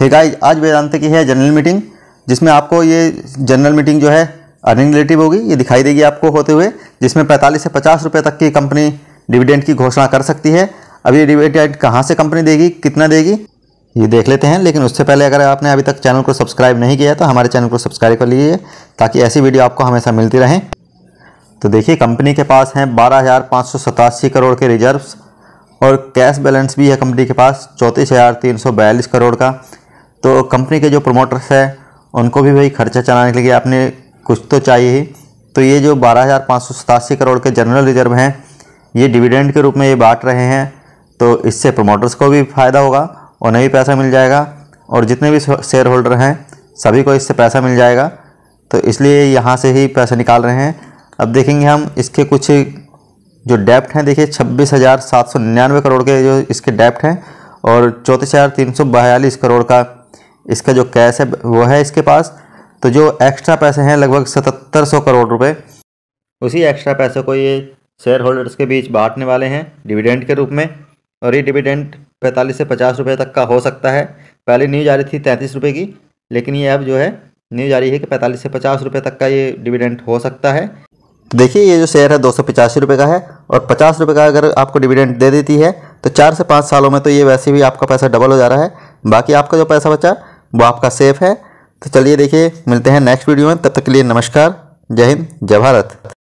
हेगा गाइस आज वेदांत की है जनरल मीटिंग जिसमें आपको ये जनरल मीटिंग जो है अर्निंग रिलेटिव होगी ये दिखाई देगी आपको होते हुए जिसमें 45 से पचास रुपये तक की कंपनी डिविडेंड की घोषणा कर सकती है अब ये डिविडेंड कहाँ से कंपनी देगी कितना देगी ये देख लेते हैं लेकिन उससे पहले अगर आपने अभी तक चैनल को सब्सक्राइब नहीं किया तो हमारे चैनल को सब्सक्राइब कर लीजिए ताकि ऐसी वीडियो आपको हमेशा मिलती रहें तो देखिए कंपनी के पास हैं बारह करोड़ के रिजर्व्स और कैश बैलेंस भी है कंपनी के पास चौंतीस करोड़ का तो कंपनी के जो प्रमोटर्स हैं उनको भी भाई खर्चा चलाने के लिए आपने कुछ तो चाहिए ही तो ये जो बारह करोड़ के जनरल रिजर्व हैं ये डिविडेंड के रूप में ये बांट रहे हैं तो इससे प्रमोटर्स को भी फ़ायदा होगा उन्हें भी पैसा मिल जाएगा और जितने भी शेयर होल्डर हैं सभी को इससे पैसा मिल जाएगा तो इसलिए यहाँ से ही पैसे निकाल रहे हैं अब देखेंगे हम इसके कुछ जो डेप्ट हैं देखिए छब्बीस हज़ार सात सौ निन्यानवे करोड़ के जो इसके डेप्ट हैं और चौंतीस हज़ार तीन सौ बयालीस करोड़ का इसका जो कैश है वो है इसके पास तो जो एक्स्ट्रा पैसे हैं लगभग सतहत्तर सौ करोड़ रुपये उसी एक्स्ट्रा पैसे को ये शेयर होल्डर्स के बीच बांटने वाले हैं डिविडेंड के रूप में और ये डिविडेंड पैंतालीस से पचास रुपये तक का हो सकता है पहले न्यूज आ रही थी तैंतीस रुपये की लेकिन ये अब जो है न्यूज आ रही है कि पैंतालीस से पचास रुपये तक का ये डिविडेंड हो सकता है तो देखिए ये जो शेयर है दो सौ पचासी रुपये का है और पचास रुपये का अगर आपको डिविडेंड दे देती है तो चार से पाँच सालों में तो ये वैसे भी आपका पैसा डबल हो जा रहा है बाकी आपका जो पैसा बचा वो आपका सेफ है तो चलिए देखिए मिलते हैं नेक्स्ट वीडियो में तब तक के लिए नमस्कार जय हिंद जय भारत